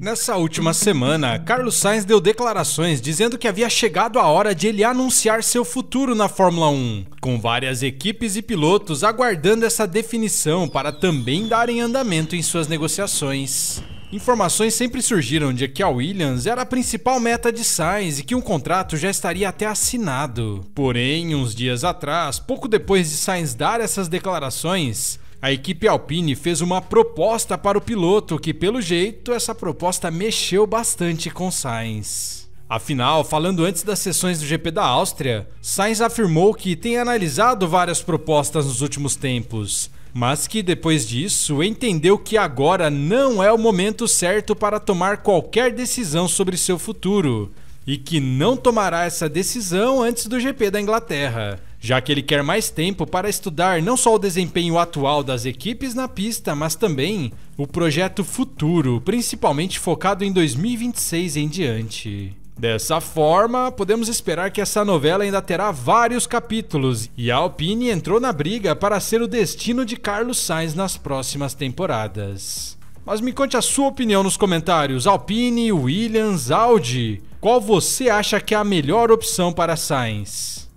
Nessa última semana, Carlos Sainz deu declarações dizendo que havia chegado a hora de ele anunciar seu futuro na Fórmula 1, com várias equipes e pilotos aguardando essa definição para também darem andamento em suas negociações. Informações sempre surgiram de que a Williams era a principal meta de Sainz e que um contrato já estaria até assinado. Porém, uns dias atrás, pouco depois de Sainz dar essas declarações, a equipe Alpine fez uma proposta para o piloto, que pelo jeito essa proposta mexeu bastante com Sainz. Afinal, falando antes das sessões do GP da Áustria, Sainz afirmou que tem analisado várias propostas nos últimos tempos, mas que depois disso entendeu que agora não é o momento certo para tomar qualquer decisão sobre seu futuro e que não tomará essa decisão antes do GP da Inglaterra já que ele quer mais tempo para estudar não só o desempenho atual das equipes na pista, mas também o projeto futuro, principalmente focado em 2026 em diante. Dessa forma, podemos esperar que essa novela ainda terá vários capítulos e a Alpine entrou na briga para ser o destino de Carlos Sainz nas próximas temporadas. Mas me conte a sua opinião nos comentários: Alpine, Williams, Audi. Qual você acha que é a melhor opção para Sainz?